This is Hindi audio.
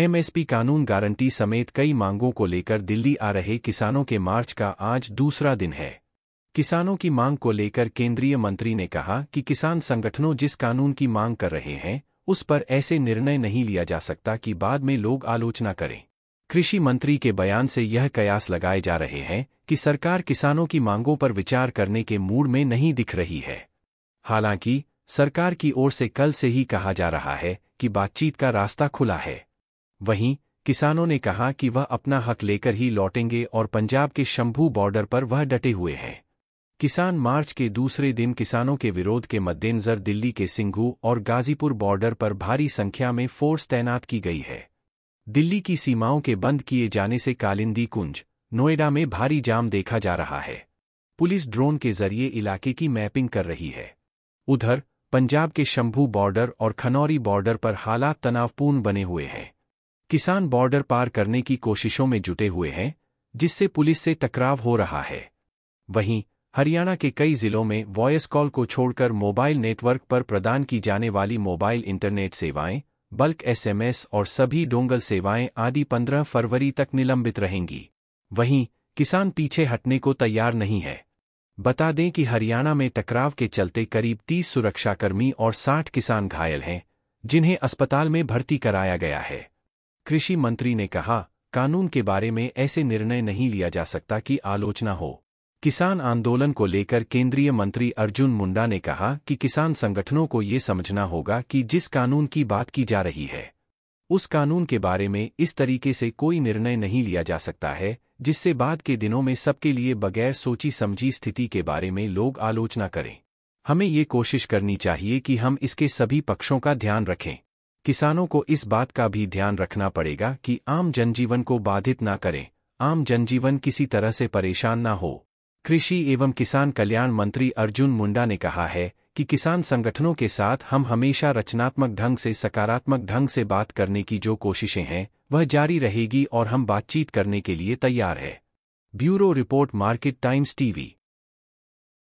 एमएसपी कानून गारंटी समेत कई मांगों को लेकर दिल्ली आ रहे किसानों के मार्च का आज दूसरा दिन है किसानों की मांग को लेकर केंद्रीय मंत्री ने कहा कि किसान संगठनों जिस कानून की मांग कर रहे हैं उस पर ऐसे निर्णय नहीं लिया जा सकता कि बाद में लोग आलोचना करें कृषि मंत्री के बयान से यह कयास लगाए जा रहे हैं कि सरकार किसानों की मांगों पर विचार करने के मूड में नहीं दिख रही है हालांकि सरकार की ओर से कल से ही कहा जा रहा है कि बातचीत का रास्ता खुला है वहीं किसानों ने कहा कि वह अपना हक लेकर ही लौटेंगे और पंजाब के शंभू बॉर्डर पर वह डटे हुए हैं किसान मार्च के दूसरे दिन किसानों के विरोध के मद्देनज़र दिल्ली के सिंघू और गाजीपुर बॉर्डर पर भारी संख्या में फोर्स तैनात की गई है दिल्ली की सीमाओं के बंद किए जाने से कालिंदी कुंज नोएडा में भारी जाम देखा जा रहा है पुलिस ड्रोन के जरिए इलाके की मैपिंग कर रही है उधर पंजाब के शंभू बॉर्डर और खनौरी बॉर्डर पर हालात तनावपूर्ण बने हुए हैं किसान बॉर्डर पार करने की कोशिशों में जुटे हुए हैं जिससे पुलिस से टकराव हो रहा है वहीं हरियाणा के कई जिलों में वॉयस कॉल को छोड़कर मोबाइल नेटवर्क पर प्रदान की जाने वाली मोबाइल इंटरनेट सेवाएं बल्क एसएमएस और सभी डोंगल सेवाएं आदि 15 फरवरी तक निलंबित रहेंगी वहीं किसान पीछे हटने को तैयार नहीं है बता दें कि हरियाणा में टकराव के चलते करीब 30 सुरक्षाकर्मी और 60 किसान घायल हैं जिन्हें अस्पताल में भर्ती कराया गया है कृषि मंत्री ने कहा कानून के बारे में ऐसे निर्णय नहीं लिया जा सकता कि आलोचना हो किसान आंदोलन को लेकर केंद्रीय मंत्री अर्जुन मुंडा ने कहा कि किसान संगठनों को ये समझना होगा कि जिस कानून की बात की जा रही है उस कानून के बारे में इस तरीके से कोई निर्णय नहीं लिया जा सकता है जिससे बाद के दिनों में सबके लिए बगैर सोची समझी स्थिति के बारे में लोग आलोचना करें हमें ये कोशिश करनी चाहिए कि हम इसके सभी पक्षों का ध्यान रखें किसानों को इस बात का भी ध्यान रखना पड़ेगा कि आम जनजीवन को बाधित न करें आम जनजीवन किसी तरह से परेशान न हो कृषि एवं किसान कल्याण मंत्री अर्जुन मुंडा ने कहा है कि किसान संगठनों के साथ हम हमेशा रचनात्मक ढंग से सकारात्मक ढंग से बात करने की जो कोशिशें हैं वह जारी रहेगी और हम बातचीत करने के लिए तैयार है bureau report Market Times TV